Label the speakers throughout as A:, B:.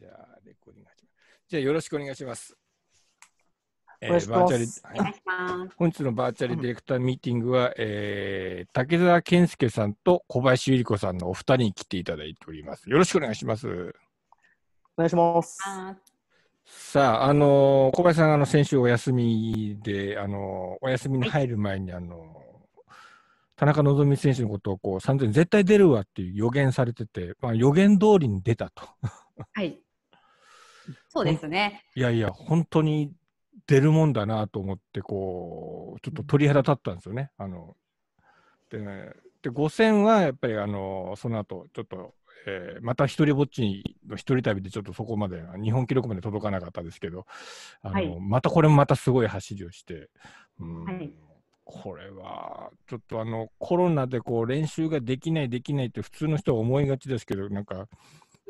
A: じゃあ、レコーディング始まる。じゃあ、よろしくお願いします。えー、バーチャル、
B: はい、
A: 本日のバーチャルディレクターミーティングは、えー、竹澤健介さんと小林百合子さんのお二人に来ていただいております。よろしくお願いします。お願いします。さあ、あのー、小林さん、あの、先週お休みで、あのー、お休みに入る前に、あのー、田中希実選手のことをこう、散々絶対出るわっていう予言されてて、まあ、予言通りに出たと。
C: はい。そうですね。
A: いやいや、本当に出るもんだなと思って、こう、ちょっと鳥肌立ったんですよね。あのでねで5000はやっぱりあのその後ちょっと、えー、また一人ぼっちの一人旅でちょっとそこまで日本記録まで届かなかったですけどあの、はい、またこれもまたすごい走りをして、うん、はい、これはちょっとあのコロナでこう練習ができないできないって普通の人は思いがちですけどなんか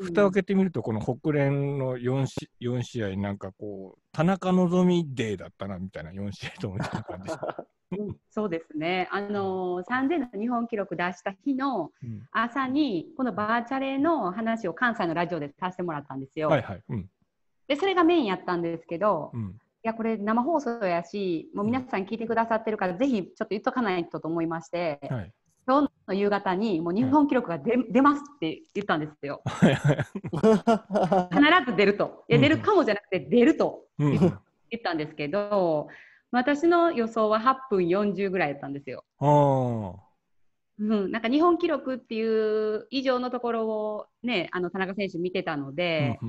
A: 蓋を開けてみると、この国連の 4, し4試合、なんかこう、田中希実デーだったなみたいな、4試合と思ってた感じ。
C: そうですね、あのー、3000の日本記録出した日の朝に、このバーチャレの話を関西のラジオでさせてもらったんですよ。はいはいうん、でそれがメインやったんですけど、うん、いやこれ生放送やしもう皆さん聞いてくださってるから、ぜひちょっと言っとかないとと思いまして、今日の夕方にもう日本記録が出,、出ますって言ったんですよ。必ず出ると。いや出るかもじゃなくて出ると言ったんですけど、私の予想は8分40ぐらいだったんですよ。うん、なんか日本記録っていう以上のところを、ね、あの田中選手見てたので、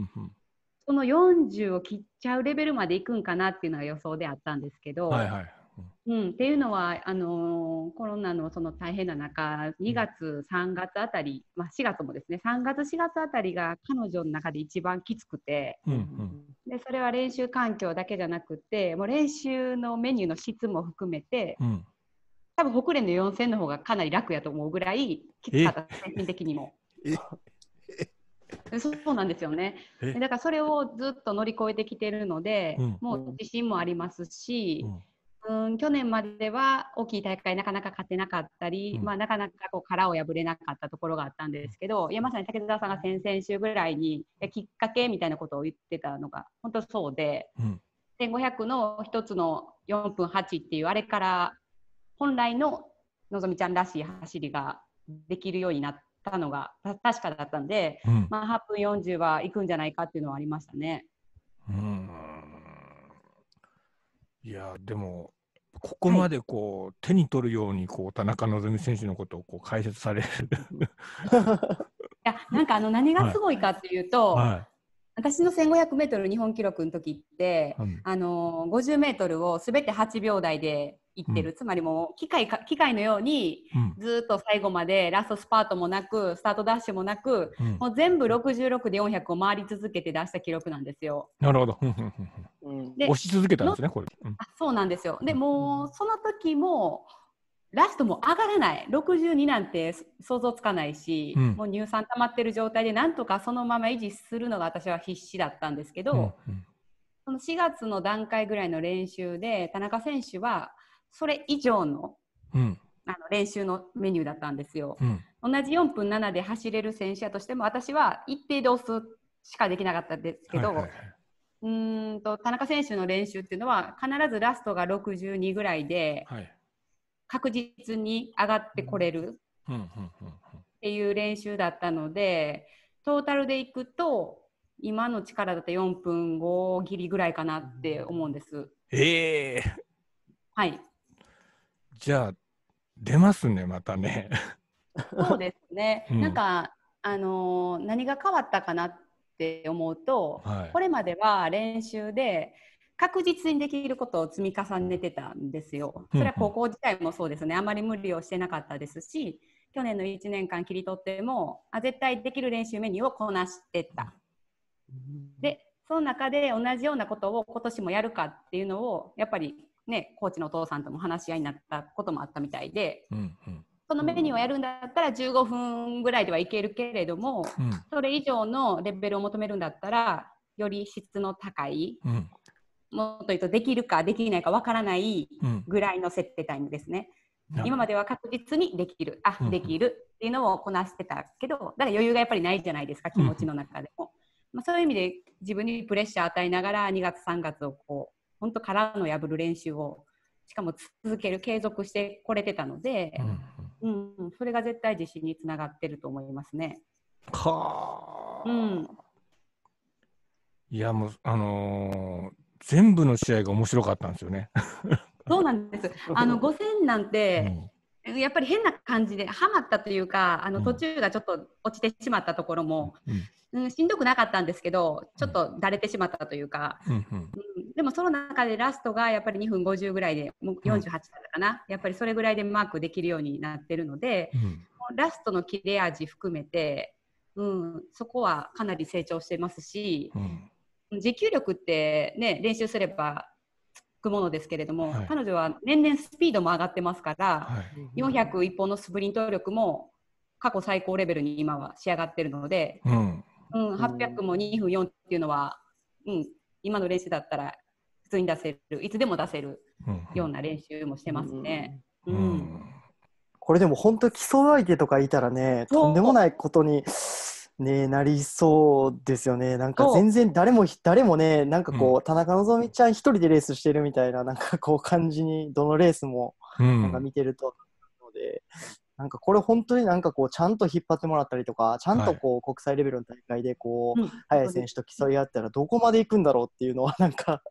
C: その40を切っちゃうレベルまでいくんかなっていうのが予想であったんですけど。はいはいうん、っていうのはあのー、コロナのその大変な中2月、3月あたり、まあ、4月もですね3月、4月あたりが彼女の中で一番きつくて、うんうん、でそれは練習環境だけじゃなくてもう練習のメニューの質も含めて、うん、多分北連の4000の方がかなり楽やと思うぐらいきつかった、精神的にも。そうなんですよね。だからそれをずっと乗り越えてきているので、うん、もう自信もありますし、うんうん去年までは大きい大会なかなか勝てなかったり、うん、まあ、なかなかこう殻を破れなかったところがあったんですけどいやまさに武田さんが先々週ぐらいにきっかけみたいなことを言ってたのが本当そうで、うん、1500の1つの4分8っていうあれから本来ののぞみちゃんらしい走りができるようになったのが確かだったんで、うん、まあ、8分40は行くんじゃないかっていうのはありましたね。
B: うん
A: いやでもここまでこう、はい、手に取るようにこう田中希実選手のことをこう解説される い
C: やなんかあの何がすごいかっていうと、はいはい私の 1500m 日本記録の時って、うん、あの 50m をすべて8秒台でいってる、うん、つまりもう機械か機械のようにずっと最後までラストスパートもなくスタートダッシュもなく、うん、もう全部66で400を回り続けて出した記録なんですよ。なるほど、うん、で押し続けたんですねこれ、あそうなんですよでもうその時もラストも上がらない62なんて想像つかないし、もう乳酸溜まってる状態でなんとかそのまま維持するのが私は必死だったんですけど、その4月の段階ぐらいの練習で田中選手はそれ以上の,、うん、あの練習のメニューだったんですよ、うん、同じ4分7で走れる選手やとしても私は一定で押すしかできなかったんですけど、はいはいはい、うんと田中選手の練習っていうのは必ずラストが62ぐらいで、確実に上がってこれる
B: っ
C: ていう練習だったのでトータルでいくと今の力だと4分5ギリぐらいかなって思うんです。
B: え
A: ー、はいじゃあ、出ますね、またね。
C: そうですね。うん、なんか、あのー、何が変わったかなって思うと、はい、これまでは練習で、確実にできることを積み重ねてたんですよ。それは高校時代もそうですね。あまり無理をしてなかったですし、去年の1年間切り取っても、あ絶対できる練習メニューをこなしてた。で、その中で同じようなことを今年もやるかっていうのを、やっぱりね、コーチのお父さんとも話し合いになったこともあったみたいで、うんうん、そのメニューをやるんだったら15分ぐらいではいけるけれども、うん、それ以上のレベルを求めるんだったらより質の高い、うん、もっと言うとできるかできないかわからないぐらいの設定タイムですね。うん、今までは確実にできるあ、うん、できるっていうのをこなしてたけどだから余裕がやっぱりないじゃないですか気持ちの中でも、まあ、そういう意味で自分にプレッシャー与えながら2月3月をこう本当殻の破る練習をしかも続ける継続してこれてたので、うん、うん、それが絶対自信につながってると思いますね。はうん、
A: いやもうあのー、全部の試合が面白かったんですよね。
C: そうなんです。あの五0なんて、うん、やっぱり変な感じではまったというかあの途中がちょっと落ちてしまったところも、うん、うん、しんどくなかったんですけどちょっとだれてしまったというか、うんでもその中でラストがやっぱり2分50ぐらいでもう48だったかな、はい、やっぱりそれぐらいでマークできるようになってるので、うん、ラストの切れ味含めて、うん、そこはかなり成長してますし、うん、持久力って、ね、練習すればつくものですけれども、はい、彼女は年々スピードも上がってますから、はい、400一本のスプリント力も過去最高レベルに今は仕上がってるので、うんうん、800も2分4っていうのは、うん、今の練習だったら通に出せるいつでも出せるような練習もしてますね。
D: うん、これでも本当競う相手とかいたらねとんでもないことに、ね、なりそうですよねなんか全然誰も誰もねなんかこう、田中希実ちゃん一人でレースしてるみたいななんかこう感じにどのレースもなんか見てるとので、なんかこれ本当になんかこうちゃんと引っ張ってもらったりとかちゃんとこう国際レベルの大会でこう、はい、早い選手と競い合ったらどこまで行くんだろうっていうのはなんか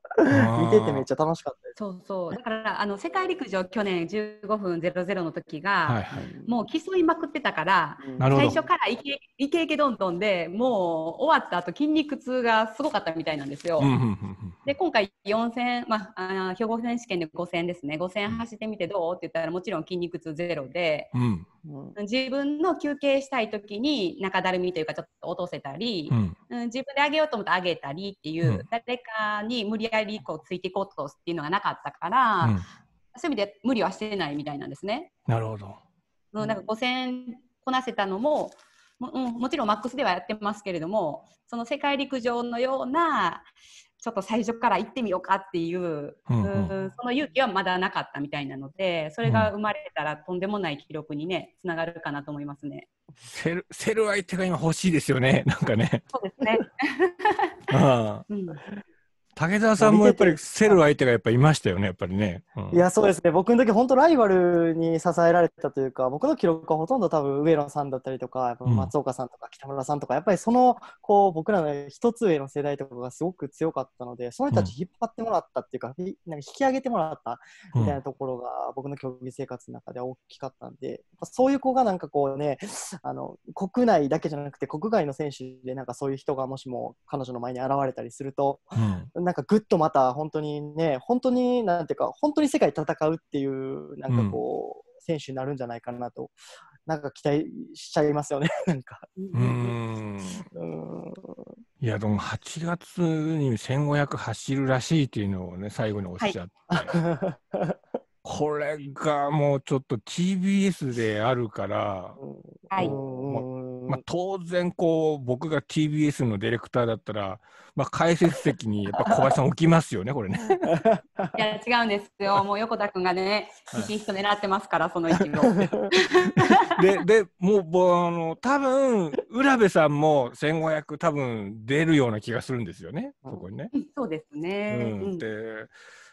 D: 見ててめっちゃ楽しかった
C: です。そうそうだからあの世界陸上去年15分00の時が、はいはい、もう競いまくってたから、うん、最初からいけいけいけどんどんでもう終わった後筋肉痛がすごかったみたいなんですよ。で今回4戦、まあ、あ兵庫選手権で5戦ですね5戦走ってみてどうって言ったらもちろん筋肉痛ゼロで。うんうん自分の休憩したい時に中だるみというかちょっと落とせたり、うん、自分であげようと思ってあげたりっていう、うん、誰かに無理やりこうついていこうとっていうのがなかったから、うん、そういう意味で無理はしてないみたいなんですね。なるほど、うん、なんか5000こなせたのもも,、うん、もちろんマックスではやってますけれどもその世界陸上のようなちょっと最初から行ってみようかっていう,、うんうん、その勇気はまだなかったみたいなのでそれが生まれたらとんでもない記録にねつながるかなと思いますね。
A: セルセル相手が今欲しいですよねなんかね。そうですね。あ ん、武田さんもやっぱり競る相手がやっぱいましたよね、やっぱりね。うん、いや、そうです
D: ね、僕の時本当、ライバルに支えられたというか、僕の記録はほとんど多分上野さんだったりとか、松岡さんとか北村さんとか、うん、やっぱりそのこう僕らの一つ上の世代とかがすごく強かったので、その人たち引っ張ってもらったっていうか、うん、なんか引き上げてもらったみたいなところが、僕の競技生活の中で大きかったんで、そういう子がなんかこうね、あの国内だけじゃなくて、国外の選手で、なんかそういう人がもしも彼女の前に現れたりすると、なんかなんかぐっとまた本当にね、本当になんていうか、本当に世界戦うっていう、なんかこう、うん、選手になるんじゃないかなと、なんか期待しちゃいますよね、なんか。
B: い
A: や、でも8月に1500走るらしいっていうのをね、最後におっしゃって。
D: は
A: いこれがもうちょっと TBS であるから、はい、まあ、当然こう僕が TBS のディレクターだったら、まあ、解説席にやっぱ小林さん置きますよねこれね。
C: いや違うんですよ もう横田君がね一人狙ってますからその一秒。
A: ででもうあの多分浦部さんも1500多分出るような気がするんですよねそこにね。
C: そうですね、う
A: ん、で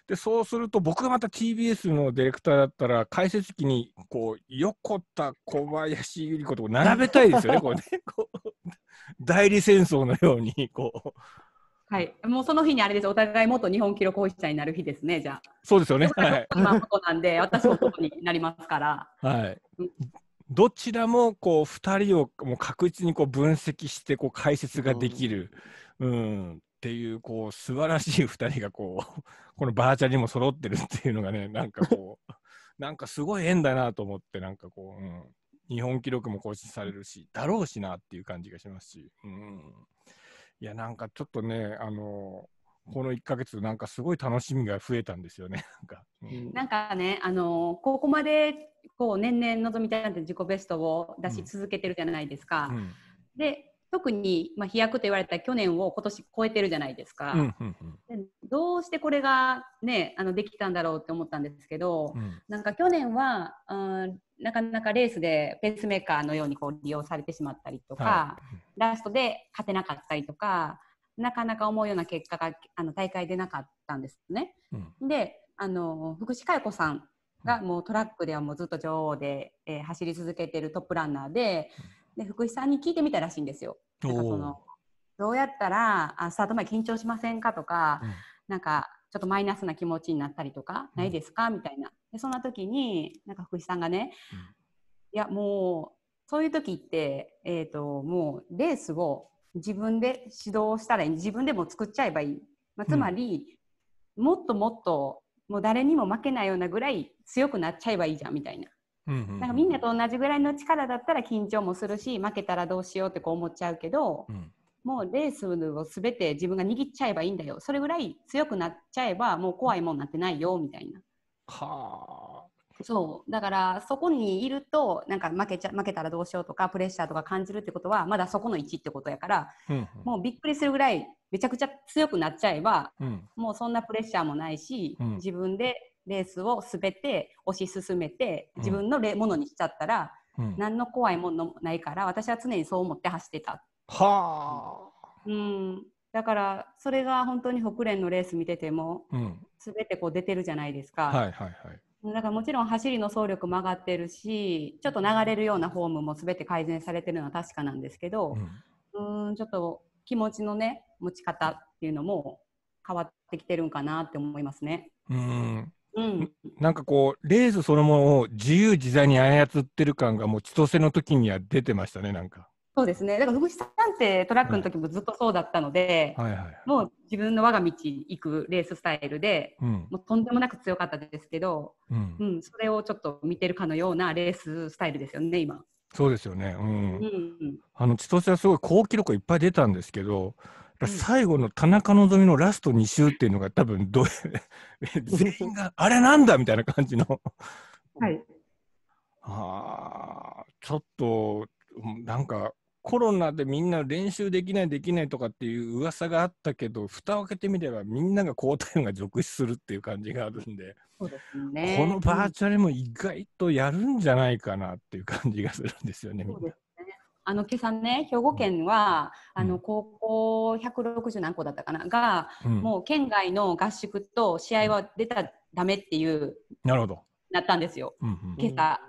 A: で、そうすると、僕がまた TBS のディレクターだったら、解説機に、こう、横田、小林百合子と並べたいですよね、こうね。こう代理戦争のように、こう。
C: はい、もうその日にあれです、お互い元日本記録保持者になる日ですね、じゃあ。
A: そうですよね。はい。ま
C: あ、なんで、私もことになりますから。
A: はい。どちらもこう2人をもう確実にこう分析してこう解説ができる、うん、うん、っていう、こう、素晴らしい2 人が、こう、このバーチャルにも揃ってるっていうのがね、なんかこう、なんかすごい縁だなと思って、なんかこう、うん、日本記録も更新されるし、だろうしなっていう感じがしますし、うん、いや、なんかちょっとね、あのこの1か月、なんかすごい楽しみが増えたんですよね、
B: なんか。うん、
C: なんかね、あのここまでこう年々望みたいなん自己ベストを出し続けてるじゃないですか。うんうん、で特に、まあ、飛躍と言われた去年を今年超えてるじゃないですか、うんうんうん、どうしてこれが、ね、あのできたんだろうって思ったんですけど、うん、なんか去年は、うん、なかなかレースでペースメーカーのようにこう利用されてしまったりとか、はい、ラストで勝てなかったりとかなかなか思うような結果があの大会でなかったんですね。うん、であの福士加代子さんがもうトラックではもうずっと女王で、えー、走り続けてるトップランナーで。うんで福士さんに聞いてみたらしいんですよ。なんかそのどうやったらあスタート前緊張しませんかとか、うん、なんかちょっとマイナスな気持ちになったりとか、ないですか、うん、みたいなでそんな時になんか福士さんがね、うん、いやもうそういう時って、えーと、もうレースを自分で指導したらいい自分でも作っちゃえばいい、まあ、つまり、もっともっともう誰にも負けないようなぐらい強くなっちゃえばいいじゃんみたいな。なんかみんなと同じぐらいの力だったら緊張もするし負けたらどうしようってこう思っちゃうけど、うん、もうレースを全て自分が握っちゃえばいいんだよそれぐらい強くなっちゃえばもう怖いもんなってないよみたいな。はあ、そうだからそこにいるとなんか負けちゃ負けたらどうしようとかプレッシャーとか感じるってことはまだそこの位置ってことやから、うんうん、もうびっくりするぐらいめちゃくちゃ強くなっちゃえば、うん、もうそんなプレッシャーもないし、うん、自分でレースを全て推し進めて自分のものにしちゃったら、うん、何の怖いものもないから私は常にそう思って走ってた。
B: は
C: あ、うん、だからそれが本当に北連のレース見てても、うん、全てこう出てるじゃないですか。はいはいはいだからもちろん走りの走力も上がってるしちょっと流れるようなフォームもすべて改善されてるのは確かなんですけど、うん、うんちょっと気持ちのね持ち方っていうのも変わってきてるんかなって思いますね。
B: うん
C: うん、
A: なんかこうレースそのものを自由自在に操ってる感がもう千歳の時には出てましたねなんか。
C: そうですねだから福士さんってトラックの時もずっとそうだったので、はいはいはい、もう自分の我が道行くレーススタイルで、うん、もうとんでもなく強かったですけど、うん、うん、それをちょっと見てるかのようなレーススタイルですよね今。
A: そうですよね、うん、うんうん、あの千歳はすごい好記録いっぱい出たんですけど、最後の田中希実のラスト2周っていうのが多分ど 全員があれなんだみたいな感じのはい。あちょっとなんかコロナでみんな練習できないできないとかっていう噂があったけど蓋を開けてみればみんなが交代が続出するっていう感じがあるんで
C: そうです、ね、このバーチ
A: ャルも意外とやるんじゃないかなっていう感じがするんですよね。そうです
C: あの今朝ね兵庫県はあの高校160何校だったかなが、うん、もう県外の合宿と試合は出たらダメっていうなるほどなったんですよ、うんうん、今朝。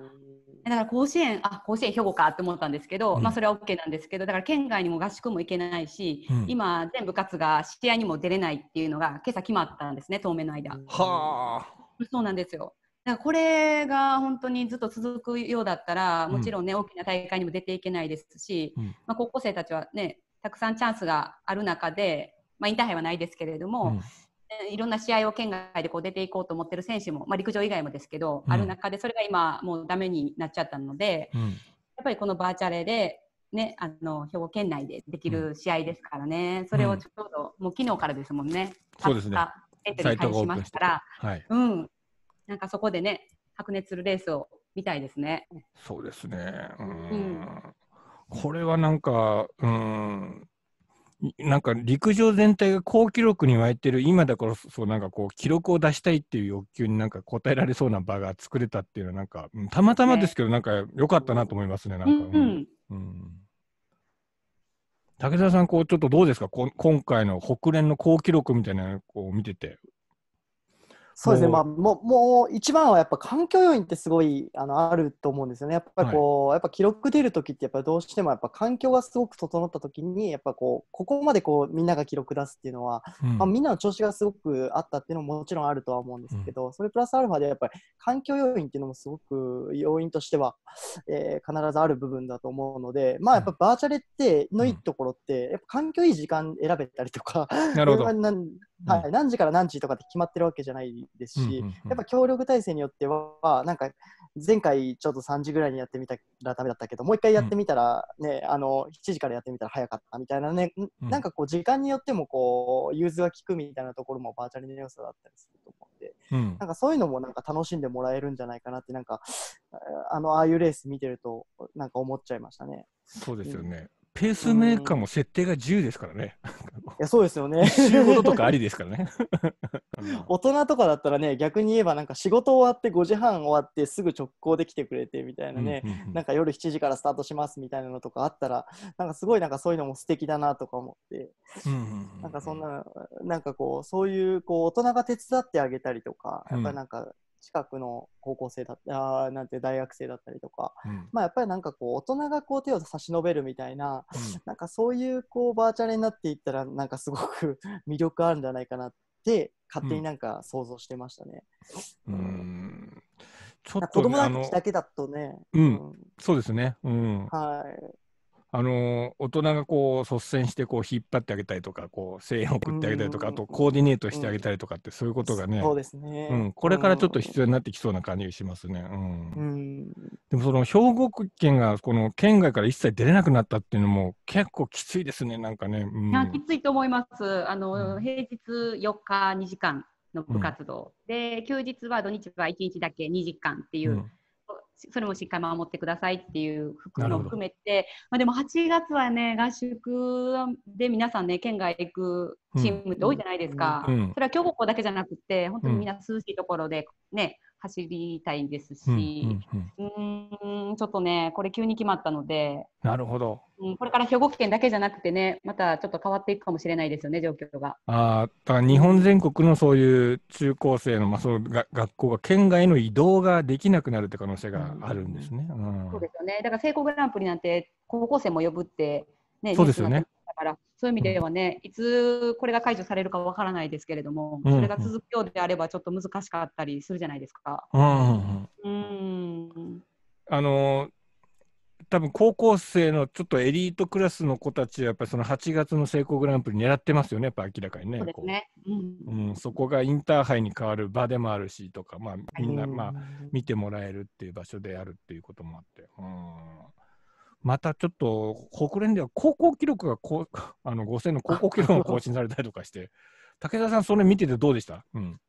C: だから甲子園、あ甲子園兵庫かって思ったんですけど、うん、まあ、それは OK なんですけど、だから県外にも合宿も行けないし、うん、今、全部活が試合にも出れないっていうのが、今朝決まったんですね、当面の間。はあ、そうなんですよ。だからこれが本当にずっと続くようだったらもちろんね、うん、大きな大会にも出ていけないですし、うん、まあ、高校生たちはねたくさんチャンスがある中で、まあ、インターハイはないですけれども、うん、いろんな試合を県外でこう出ていこうと思ってる選手も、まあ、陸上以外もですけど、ある中でそれが今もうだめになっちゃったので、やっぱりこのバーチャレでね、あの兵庫県内でできる試合ですからね、うん、それをちょうど、もう昨日からですもんね、そうですね、エントリー開始しましたら、
B: は
A: い、
C: うん、なんかそこでね、白熱するレースを見たいですね。
A: そうですね。うんうん、これはなんか、うん。なんか陸上全体が好記録に湧いてる今だからそうなんかこう記録を出したいっていう欲求になんか応えられそうな場が作れたっていうのはなんか、たまたまですけどなんか良かったなと思いますねなんか。うん、うんうん、武田さんこうちょっとどうですかこ今回の北連の好記録みたいなのを見ててそうですね、まあ、
D: ももう一番はやっぱ環境要因ってすごいあのあると思うんですよね。やっぱりこう、はい、やっぱ記録出るときってやっぱどうしてもやっぱ環境がすごく整ったときにやっぱこうここまでこうみんなが記録出すっていうのは、うん、まあ、みんなの調子がすごくあったっていうのももちろんあるとは思うんですけど、うん、それプラスアルファでやっぱり環境要因っていうのもすごく要因としては、えー、必ずある部分だと思うので、まあやっぱバーチャルってのいいところって、やっぱ環境いい時間選べたりとか、なるほど はい、何時から何時とかって決まってるわけじゃないですし、やっぱ協力体制によっては、なんか前回ちょっと3時ぐらいにやってみたらだめだったけど、もう一回やってみたらね、ね、うん、あの7時からやってみたら早かったみたいなね、うん、なんかこう、時間によってもこう、融通が利くみたいなところもバーチャルの良さだったりすると思うんで、うん、なんかそういうのもなんか楽しんでもらえるんじゃないかなって、なんか、あのああいうレース見てると、なんか思っちゃいましたね。
A: そうですよね、ペースメーカーも設定が自由ですからね。
D: やそうですよね。週ごととかありですからね。大人とかだったらね、逆に言えばなんか仕事終わって5時半終わってすぐ直行で来てくれてみたいなね、なんか夜7時からスタートしますみたいなのとかあったら、なんかすごいなんかそういうのも素敵だなとか思って、なんかそんな、なんかこう、そういうこう大人が手伝ってあげたりとか、やっぱなんか、うん近くの高校生だったあなんて大学生だったりとか、うん、まあ、やっぱりなんかこう大人がこう手を差し伸べるみたいなうん、なんかそういうこうバーチャルになっていったらなんかすごく 魅力あるんじゃないかなって勝手になんか想像してましたね。うん、う
A: ん
D: ちょっと、子供だけだとね、
A: うん、そうですね、うん、
D: はい
A: あの大人がこう率先してこう引っ張ってあげたりとかこう声援を送ってあげたりとか、あとコーディネートしてあげたりとかって、そういうことがねそうですね、うん、これからちょっと必要になってきそうな感じがしますね。う
C: ん、
A: でもその兵庫県がこの県外から一切出れなくなったっていうのも結構きついですねなんかね。うん、き
C: ついと思います。あの、平日4日2時間の部活動、で休日は土日は1日だけ2時間っていう。それもしっかり守ってくださいっていう服も含めて、まあ、でも8月はね合宿で皆さんね県外行くチームって多いじゃないですか、うんうん、それは強豪校だけじゃなくて本当にみんな涼しいところでね、走りたいんですし、うん、うん、ちょっとね、これ急に決まったので、なるほど、うん、これから兵庫県だけじゃなくてね、またちょっと変わっていくかもしれないですよね、状況が。
A: あだから日本全国のそういう中高生の,、まあ、そのが学校が県外の移動ができなくなるって可能性があるんですね。うん、そ
C: うですよねだから成功グランプリなんて高校生も呼ぶって、ね、そうですよね。だからそういう意味ではね、いつこれが解除されるかわからないですけれども、それが続くようであれば、ちょっと難しかったりするじゃないですか。う
B: ん、
C: うん
A: あの多分高校生のちょっとエリートクラスの子たちはやっぱりその8月の成功グランプリ狙ってますよね、やっぱ明らかにね。そ、そこがインターハイに変わる場でもあるしとか、まあ、みんな、まあ、見てもらえるっていう場所であるっていうこともあって。うんまたちょっと国連では高校記録がこう あの5000の高校記録を更新されたりとかして、武田さん、それ見ててどうでした、うん、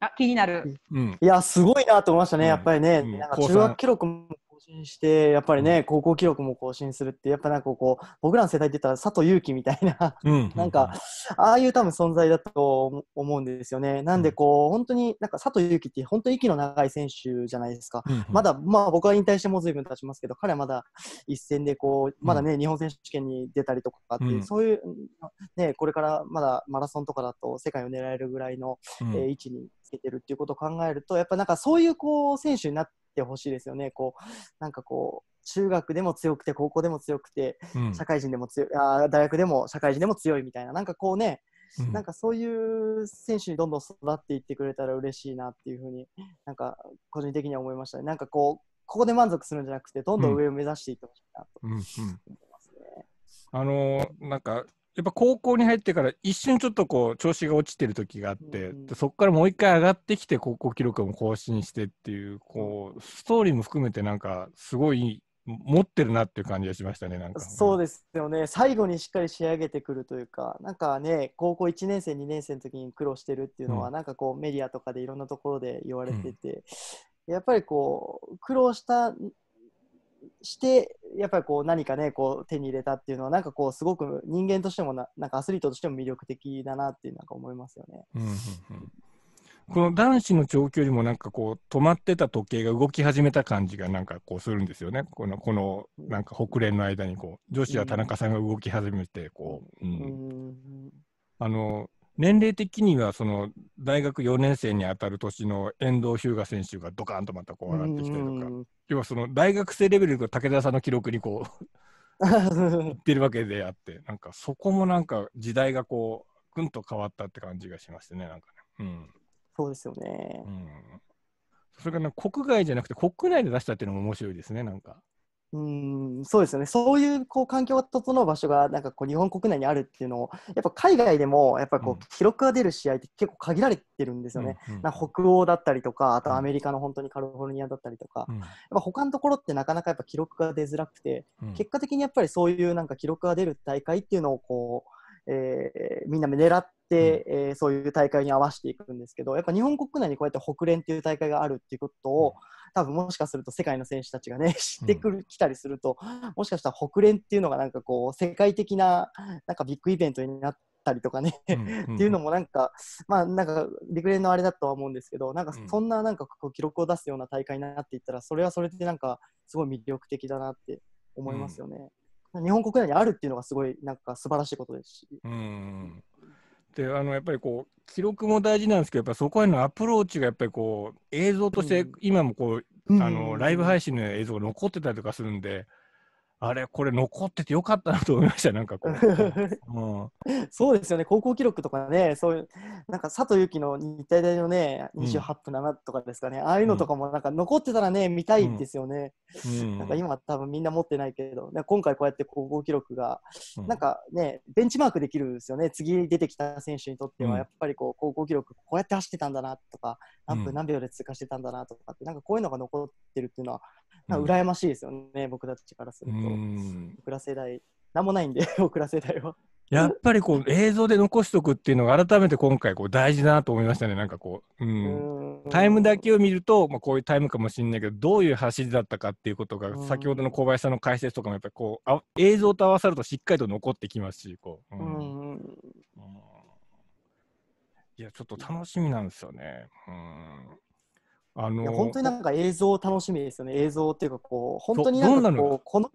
C: あ気になる、
A: うん、
D: いや、すごいなと思いましたね、やっぱりね、うん、中学記録も新して、やっぱりね、高校記録も更新するって、やっぱなんかこう、僕らの世代って言ったら佐藤悠基みたいな、なんか、ああいう多分存在だと思うんですよね。なんでこう、本当に、なんか佐藤悠基って本当に息の長い選手じゃないですか。まだ、まあ僕は引退してもう随分経ちますけど、彼はまだ一戦でこう、まだね、日本選手権に出たりとかっていう、そういう、ね、これからまだマラソンとかだと世界を狙えるぐらいの、位置につけてるっていうことを考えると、やっぱなんかそういうこう、選手になって、てほしいですよね。こうなんかこう中学でも強くて高校でも強くて、社会人でも強い、うん、あ大学でも社会人でも強いみたいななんかこうね、うん、なんかそういう選手にどんどん育っていってくれたら嬉しいなっていうふうになんか個人的には思いました、ね、なんかこうここで満足するんじゃなくてどんどん上を目指していってほしいなと、
A: うんうんうん、あのなんかやっぱ高校に入ってから一瞬ちょっとこう調子が落ちてる時があって、うん、そこからもう一回上がってきて高校記録も更新してっていうこうストーリーも含めてなんかすごい持ってるなっていう感じがしましたねなんか
D: そうですよね最後にしっかり仕上げてくるというかなんかね高校1年生2年生の時に苦労してるっていうのは、うん、なんかこうメディアとかでいろんなところで言われてて、うんやっぱりこう苦労したしてやっぱりこう何かねこう手に入れたっていうのはなんかこうすごく人間としてもななんかアスリートとしても魅力的だなっていうなんか思いますよね。
A: うんうんうんこの男子の長距離もなんかこう止まってた時計が動き始めた感じがなんかこうするんですよね。このこのなんか北連の間にこう女子は田中さんが動き始めてこう、うん、あの年齢的にはその大学4年生に当たる年の遠藤日向選手がドカーンとまたこう上がってきたりとか、要はその大学生レベルが武田さんの記録にこういってるわけであってなんかそこもなんか時代がこうぐんと変わったって感じがしましねなんかね、うん、そうですよね、うん、それから国外じゃなくて国内で出したっていうのも面白いですねなんか
D: うんそうですよね、そういうこう環境が整う場所がなんかこう日本国内にあるっていうのを、やっぱ海外でもやっぱこう記録が出る試合って結構限られてるんですよね、うんうん、北欧だったりとか、あとアメリカの本当にカリフォルニアだったりとか、うん、やっぱ他のところってなかなかやっぱ記録が出づらくて、うん、結果的にやっぱりそういうなんか記録が出る大会っていうのをこう、えー、みんな狙っで、えー、そういう大会に合わせていくんですけどやっぱ日本国内にこうやって北連っていう大会があるっていうことを、ん、多分もしかすると世界の選手たちがね 知ってくる、うん、来たりするともしかしたら北連っていうのがなんかこう世界的ななんかビッグイベントになったりとかね っていうのもなんかまあなんか陸連のあれだとは思うんですけどなんかそんななんかこう記録を出すような大会になっていったらそれはそれでなんかすごい魅力的だなって思いますよね。日本国内にあるっていうのがすごいなんか素晴らしいことですし。
B: うん
A: であのやっぱりこう記録も大事なんですけどやっぱそこへのアプローチがやっぱりこう映像として今もこう、うん、あのライブ配信の映像が残ってたりとかするんで、あれ、これ残っててよかったなと思いました、なんかこ
B: う。
D: うん、そうですよね、高校記録とかね、そういう、なんか佐藤紀の日体大のね、28分7とかですかね、うん、ああいうのとかもなんか残ってたらね、見たいですよね。
B: うん、なんか今、
D: 多分みんな持ってないけど、今回こうやって高校記録が、なんかね、ベンチマークできるんですよね、次出てきた選手にとっては、やっぱりこう高校記録、こうやって走ってたんだなとか、何分何秒で通過してたんだなとかって、なんかこういうのが残ってるっていうのは、羨ましいですよね、僕たちからすると。僕ら世代、なんもないんで、僕 ら世代は。
A: やっぱりこう 映像で残しとくっていうのが改めて今回こう大事だなと思いましたね。なんかこう、うん、タイムだけを見ると、まあ、こういうタイムかもしれないけど、どういう走りだったかっていうことが、先ほどの小林さんの解説とかもやっぱりこうあ映像と合わさるとしっかりと残ってきますし、こう。うん、うん、いや、ちょっと楽しみなんですよね。うん
D: あのー、本当になんか映像楽しみですよね、映像っていうかこう、本当になんかこうこの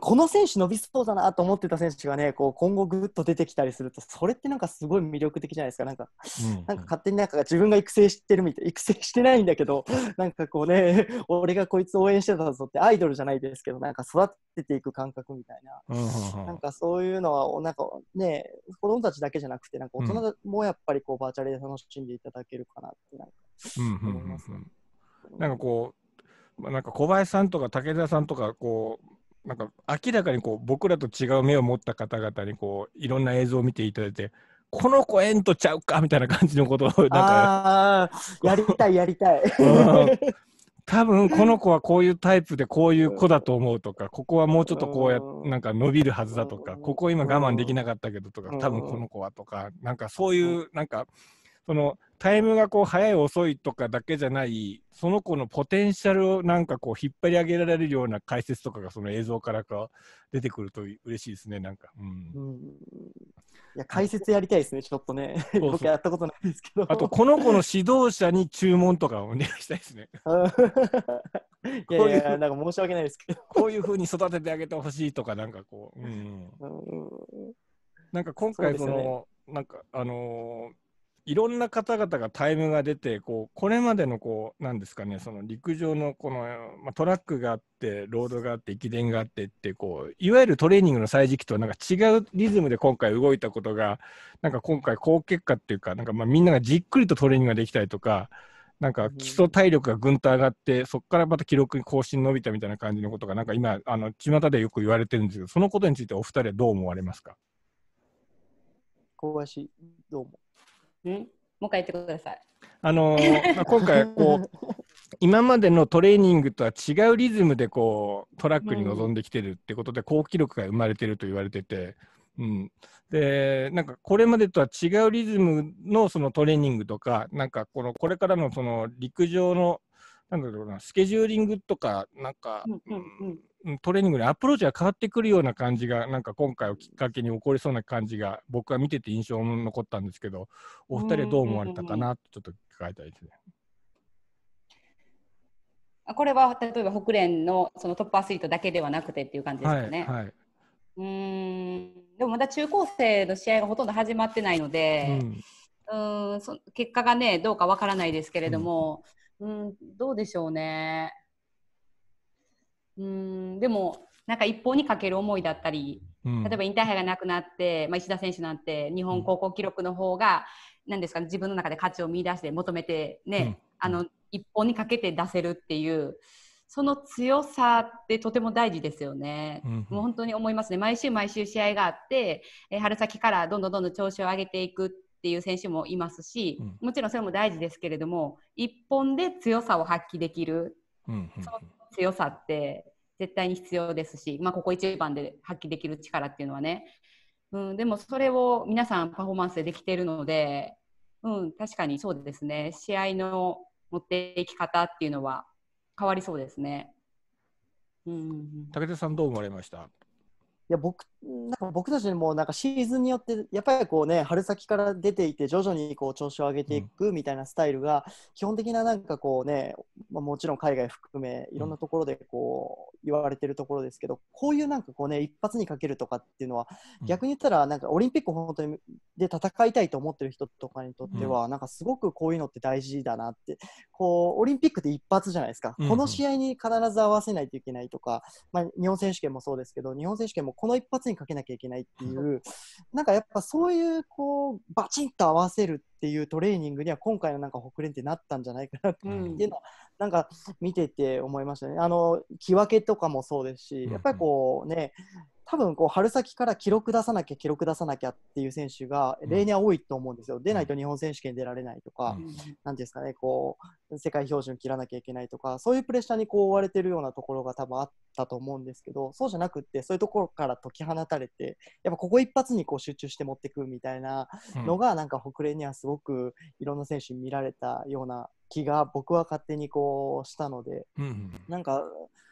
D: この選手伸びそうだなと思ってた選手がね、こう今後ぐっと出てきたりすると、それってなんかすごい魅力的じゃないですか。なんか、うんなんか勝手になんか自分が育成してるみたい、育成してないんだけど、なんかこうね、俺がこいつ応援してたぞってアイドルじゃないですけど、なんか育てていく感覚みたいな。うんなんかそういうのは、なんかね、子供たちだけじゃなくて、なんか大人もやっぱりこうバーチャルで楽しんでいただけるかなってなんか思います、
A: なんかこう、なんか小林さんとか武田さんとかこうなんか明らかにこう僕らと違う目を持った方々にこういろんな映像を見ていただいてこの子えんとちゃうかみたいな感じのことをなん
D: かやりたいやりたい
A: 多分この子はこういうタイプでこういう子だと思うとかここはもうちょっとこうやなんか伸びるはずだとかここ今我慢できなかったけどとか多分この子はとかなんかそういうなんかそのタイムがこう早い遅いとかだけじゃないその子のポテンシャルをなんかこう引っ張り上げられるような解説とかがその映像からか出てくると嬉しいですねなんか、う
D: ん、いや解説やりたいですねちょっとね僕やったことないですけど
A: あとこの子の指導者に注文とかお願いしたいですね
D: いやいやなんか申し訳ないですけどこういうふうに育ててあ
A: げてほしいとかなんかこう、うん、なんか今回その、ね、なんかあのーいろんな方々がタイムが出てこうこれまでのこうなんですかねその陸上のこの、まあ、トラックがあってロードがあって駅伝があってってこういわゆるトレーニングの歳時期となんか違うリズムで今回動いたことがなんか今回好結果っていうかなんかまあみんながじっくりとトレーニングができたりとか。なんか基礎体力がぐんと上がって、そこからまた記録に更新伸びたみたいな感じのことが、なんか今、あの巷でよく言われてるんですけど、そのことについてお二人はどう思われますか
D: 小林、
C: どううん、もう一回言ってください。
A: あのー、まあ、今回こう今までのトレーニングとは違うリズムでこうトラックに臨んできてるってことで、好記録が生まれてると言われてて、うん、でなんかこれまでとは違うリズムのそのトレーニングとかなんかこのこれからのその陸上のなんだろうなスケジューリングとかなんか、うんうんうん、トレーニングにアプローチが変わってくるような感じが、なんか今回をきっかけに起こりそうな感じが、僕は見てて印象に残ったんですけど、お二人はどう思われたかなちょっと伺いたいですね。
C: これは例えば北連のそのトップアスリートだけではなくてっていう感じですかね。はいはい、うんでもまだ中高生の試合がほとんど始まってないので、うん、うんそ結果がねどうかわからないですけれども、うん、うん、どうでしょうね。うんでもなんか一方にかける思いだったり、うん、例えばインターハイがなくなって、まあ、石田選手なんて日本高校記録の方が、うん、なんですか、ね、自分の中で価値を見出して求めてね、うん、あの一方にかけて出せるっていうその強さってとても大事ですよね、うん、もう本当に思いますね毎週毎週試合があって、えー、春先からどんどんどんどん調子を上げていくっていう選手もいますし、もちろんそれも大事ですけれども一本で強さを発揮できる、うんうん、その強さって絶対に必要ですし、まあ、ここ一番で発揮できる力っていうのはね、うん、でもそれを皆さんパフォーマンスでできているので、うん、確かにそうですね試合の持っていき方っていうのは変わりそうですね。
D: うん、武田さんどう思われましたいや僕なんか僕たちもなんかシーズンによってやっぱりこうね春先から出ていて徐々にこう調子を上げていくみたいなスタイルが基本的ななんかこうね、まあ、もちろん海外含めいろんなところでこう言われてるところですけどこういうなんかこうね一発にかけるとかっていうのは逆に言ったらなんかオリンピック本当にで戦いたいと思ってる人とかにとってはなんかすごくこういうのって大事だなってこうオリンピックって一発じゃないですかこの試合に必ず合わせないといけないとか、まあ、日本選手権もそうですけど日本選手権もこの一発にかけなきゃいけないっていうなんかやっぱそういうこうバチンと合わせるっていうトレーニングには今回のなんか北連ってなったんじゃないかなっていうのは、うん、なんか見てて思いましたね。あの木分けとかもそうですしやっぱりこうね、多分こう春先から記録出さなきゃ記録出さなきゃっていう選手が例年は多いと思うんですよ、うん、出ないと日本選手権出られないとか、うん、ですかねこう世界標準切らなきゃいけないとかそういうプレッシャーにこう追われてるようなところが多分あったと思うんですけどそうじゃなくってそういうところから解き放たれてやっぱここ一発にこう集中して持ってくみたいなのが、なんか北連にはすごくいろんな選手に見られたような気が僕は勝手にこうしたので、うん、なんか。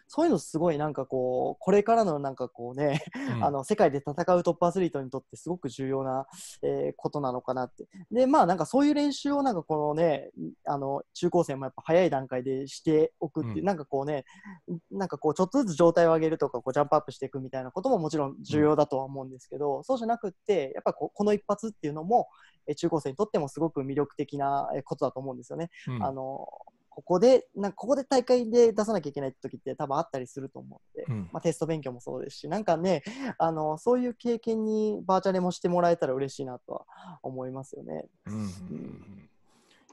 D: そういうのすごいなんかこうこれからのなんかこうね、うん、あの世界で戦うトップアスリートにとってすごく重要な、えー、ことなのかなってでまあなんかそういう練習をなんかこのねあの中高生もやっぱ早い段階でしておくってうん、なんかこうねなんかこうちょっとずつ状態を上げるとかこうジャンプアップしていくみたいなことももちろん重要だとは思うんですけど、うん、そうじゃなくってやっぱここの一発っていうのも中高生にとってもすごく魅力的なことだと思うんですよね。うん、あのここでなんかここで大会で出さなきゃいけない時って多分あったりすると思うので、うん、まあ、テスト勉強もそうですしなんかねあのそういう経験にバーチャルもしてもらえたら嬉しいなとは思いますよね。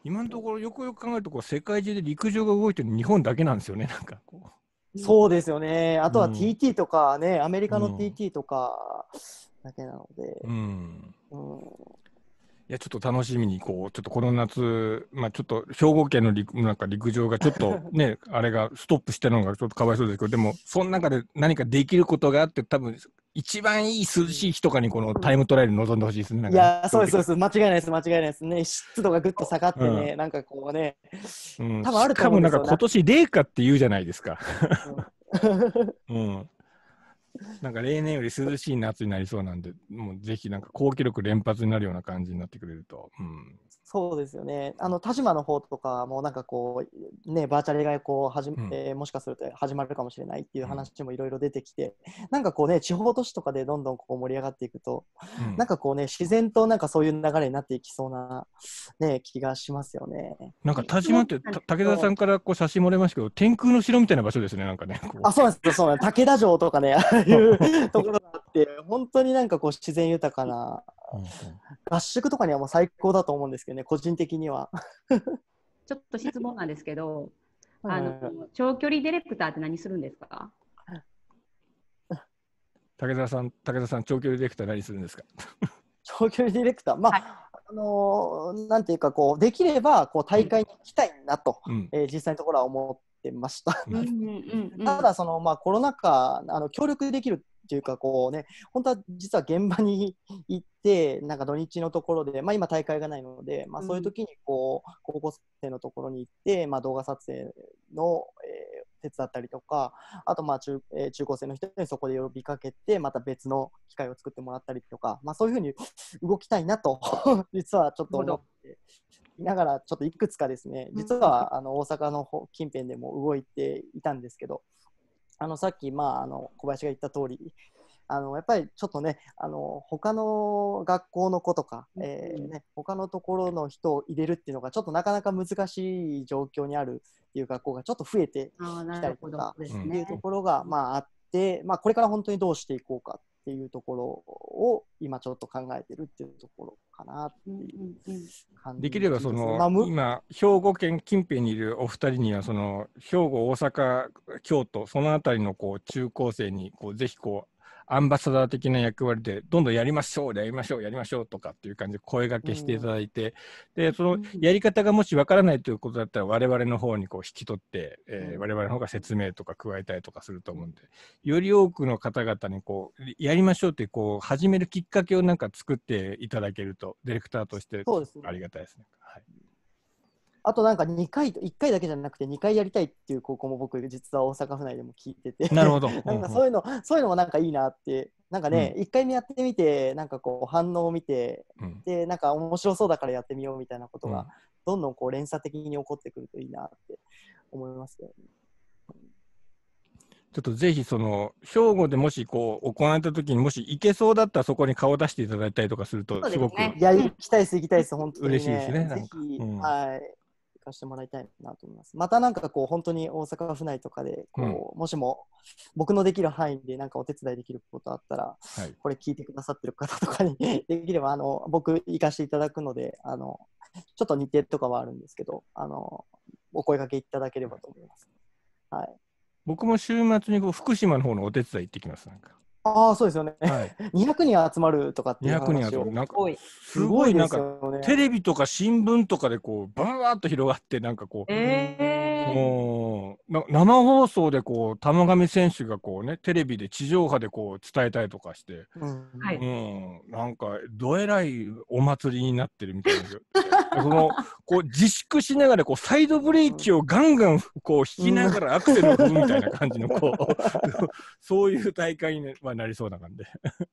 A: 今のところよくよく考えるとこう世界中で陸上が動いてる日本だけなんですよねなんかこ
D: うそうですよねあとは TT とかね、うん、アメリカの TT とかだけなの
A: で、うん、うん、いや、ちょっと楽しみに、こう、ちょっとこの夏、まあ、ちょっと兵庫県の陸なんか陸上がちょっと ね、あれがストップしてるのがちょっとかわいそうですけど、でも、その中で何かできることがあって、多分一番いい涼しい日とかにこのタイムトライアル望んでほしいですね。いや、そうです、そうで
D: す、間違いないです、間違いないですね。湿度がぐっと下がってね、うん、なんかこうね、
A: うん、多分あると思うんですよ、しかもなんか今年、冷夏って言うじゃないですか。うん うん、なんか例年より涼しい夏になりそうなんで、もうぜひなんか高記録連発になるような感じになってくれると、うん、
D: そうですよね。あの田島の方とかもなんかこうねバーチャルがこう始め、うんもしかすると始まるかもしれないっていう話もいろいろ出てきて、うん、なんかこうね地方都市とかでどんどんこう盛り上がっていくと、うん、なんかこうね自然となんかそういう流れになっていきそうなね気がしますよね。
A: なんか田島って武田さんからこう写真もらいましたけど天空の城みたいな場所ですねなんかね。
D: あそうなんですそうなんです武田城とかねああいう ところって本当になんかこう自然豊かな、合宿とかにはもう最高だと思うんですけどね個人的には
C: ちょっと質問なんですけど、あの、長距離ディレクターって何するんですか
A: 武田さん、武田さん、長距離ディレクター何するんですか
D: 長距離ディレクター、まあ、はい、あのー、なんていうか、こう、できれば、こう、大会に行きたいなと、うん、えー、実際のところは思ってました。ただ、その、まあ、コロナ禍、あの、協力できるっていうかこうね本当は実は現場に行ってなんか土日のところで、まあ、今大会がないので、まあ、そういう時にこう、高校生のところに行って、まあ、動画撮影の、えー手伝ったりとか、あとまあ中,、えー、中高生の人にそこで呼びかけて、また別の機会を作ってもらったりとか、まあ、そういうふうに動きたいなと 実はちょっと思っていながら、ちょっといくつかですね、実はあの大阪の近辺でも動いていたんですけど、あのさっき、まあ、あの小林が言った通りあのやっぱりちょっとねあの他の学校の子とか、うん、えー、ね、他のところの人を入れるっていうのがちょっとなかなか難しい状況にあるっていう学校がちょっと増えて
B: きたりと
D: か、っていうところが、まあ、あって、まあ、これから本当にどうしていこうかっていうところを今ちょっと考えてるっていうところなできればその、まあ、
A: 今兵庫県近辺にいるお二人にはその兵庫大阪京都その辺りのこう中高生にこうぜひこうアンバサダー的な役割でどんどんやりましょうやりましょうやりましょうとかっていう感じで声がけしていただいて、うん、でそのやり方がもしわからないということだったら我々の方にこう引き取って、えー、我々の方が説明とか加えたりとかすると思うんでより多くの方々にこうやりましょうってこう始めるきっかけをなんか作っていただけるとディレクターとしてあり
D: がたいですね。あとなんか2回と1回だけじゃなくて2回やりたいっていう高校も僕実は大阪府内でも聞いててなるほど なんかそういうの、そういうのもなんかいいなってなんかね、うん、1回目やってみてなんかこう反応を見て、うん、でなんか面白そうだからやってみようみたいなことが、どんどんこう連鎖的に起こってくるといいなって思いますね。
A: ちょっとぜひその兵庫でもしこう行われた時にもし行けそうだったらそこに顔を出していただいたりとかするとすごく、ね、いや行
D: きたいです行きたいです本当に、ね、嬉しいですね。うん、はいかしてもらいたいなと思います。またなんかこう本当に大阪府内とかでこう、うん、もしも僕のできる範囲でなんかお手伝いできることあったら、はい、これ聞いてくださってる方とかに できればあの僕行かせていただくのであのちょっと日程とかはあるんですけどあのお声掛けいただければと思います。
A: はい、僕も週末にこう福島の方のお手伝い行ってきますなんか。
D: ああ、そうですよね。はい、200 人集まるとかっていう話人集まる。すごい。すごいなん
A: か、ね、テレビとか新聞とかでこう、ばーっと広がって、なんかこう、
B: えー、
A: もうな、生放送でこう、玉上選手がこうね、テレビで地上波でこう、伝えたりとかして、うん、うん、なんか、どえらいお祭りになってるみたいな。そのこう自粛しながらこうサイドブレーキをガンガンこう引きながらアクセルを踏むみたいな感じのこう そういう大会にはなりそうな感じで。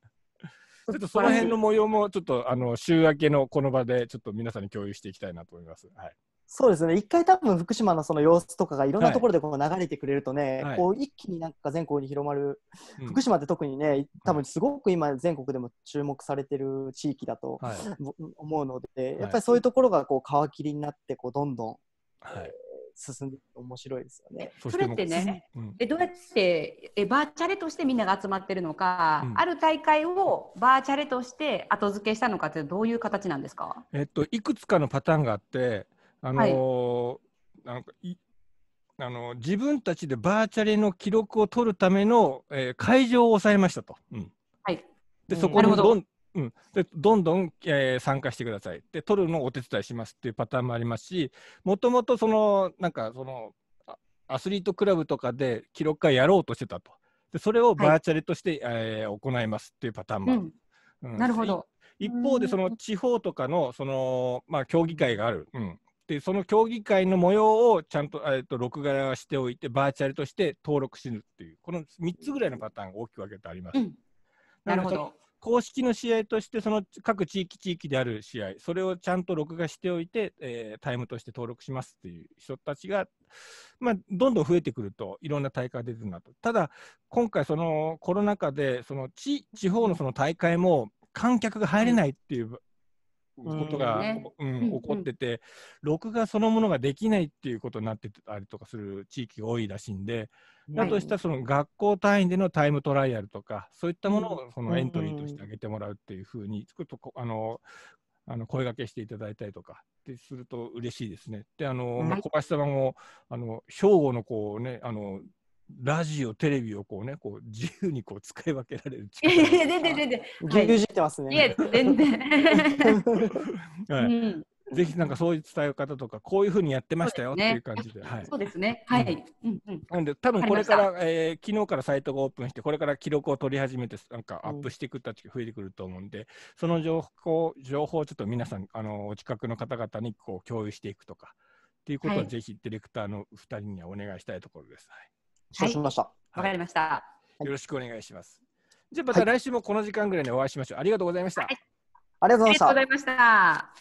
A: ちょっとその辺の模様もちょっとあの週明けのこの場でちょっと皆さんに共有していきたいなと思います。はい
D: そうですね一回多分福島のその様子とかがいろんなところでこう流れてくれるとね、はい、こう一気になんか全国に広まる、はい、福島って特にね多分すごく今全国でも注目されてる地域だと思うので、はい、やっぱりそういうところがこう皮切りになってこうどんどん、はい進んで面白いですよね。それってね、うん、
C: えどうやってえバーチャルとしてみんなが集まってるのか、うん、ある大会をバーチャルとして後付けしたのかってどういう形なんですか。
A: えっといくつかのパターンがあって、あのーはい、なんかいあの自分たちでバーチャルの記録を取るための、えー、会場を抑えましたと。うん、はい、
C: でそこにどうん
A: うん、でどんどん、えー、参加してくださいで取るのをお手伝いしますっていうパターンもありますしもともとそのなんかそのアスリートクラブとかで記録会やろうとしてたとでそれをバーチャルとして、はい、えー、行いますっていうパターンもある、うんうん、なるほど一方でその地方とかのその、まあ、競技会がある、うん、でその競技会の模様をちゃんと,、えと、録画しておいてバーチャルとして登録するっていうこの3つぐらいのパターンが大きく分けてあり
B: ます。うん、なるほど
A: 公式の試合としてその各地域地域である試合それをちゃんと録画しておいて、えー、タイムとして登録しますっていう人たちが、まあ、どんどん増えてくるといろんな大会が出てるなとただ今回そのコロナ禍でその地地方のその大会も観客が入れないっていうことが、うん、うん、起こってて、録画そのものができないっていうことになってたりとかする地域が多いらしいんで、だとしたらその学校単位でのタイムトライアルとか、そういったものをそのエントリーとしてあげてもらうっていうふうに、ちょっとあのあの声がけしていただいたりとかすると嬉しいですね。で、あの、はい、まあ、小林様もあの兵庫のこうねあのラジオ、テレビをこうね、こう自由にこう使い分けられる力。え
B: 全然全然。
A: ぎゅってますね。いえ、
B: 全然。
C: はい。
A: ぜひなんかそういう伝え方とかこういうふうにやってましたよっていう感じで、そ
C: うですね、はい、うんうん、な
A: んで多分これから、えー、昨日からサイトがオープンしてこれから記録を取り始めてなんかアップしていくたちが増えてくると思うんで、その情報情報をちょっと皆さんあのお近くの方々にこう共有していくとかっていうことをぜひディレクターの2人にはお願いしたいところです。はいそうしました。わ、
C: はい、かりました、
A: よろしくお願いします。じゃまた来週もこの時間ぐらいにお会いしましょう。ありがとうございました。ありがとうござ
C: いました。